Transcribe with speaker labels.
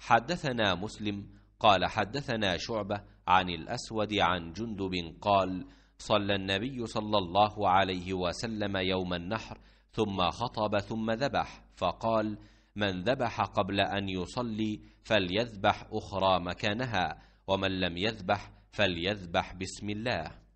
Speaker 1: حدثنا مسلم قال حدثنا شعبة عن الأسود عن جندب قال صلى النبي صلى الله عليه وسلم يوم النحر ثم خطب ثم ذبح فقال من ذبح قبل أن يصلي فليذبح أخرى مكانها ومن لم يذبح فليذبح بسم الله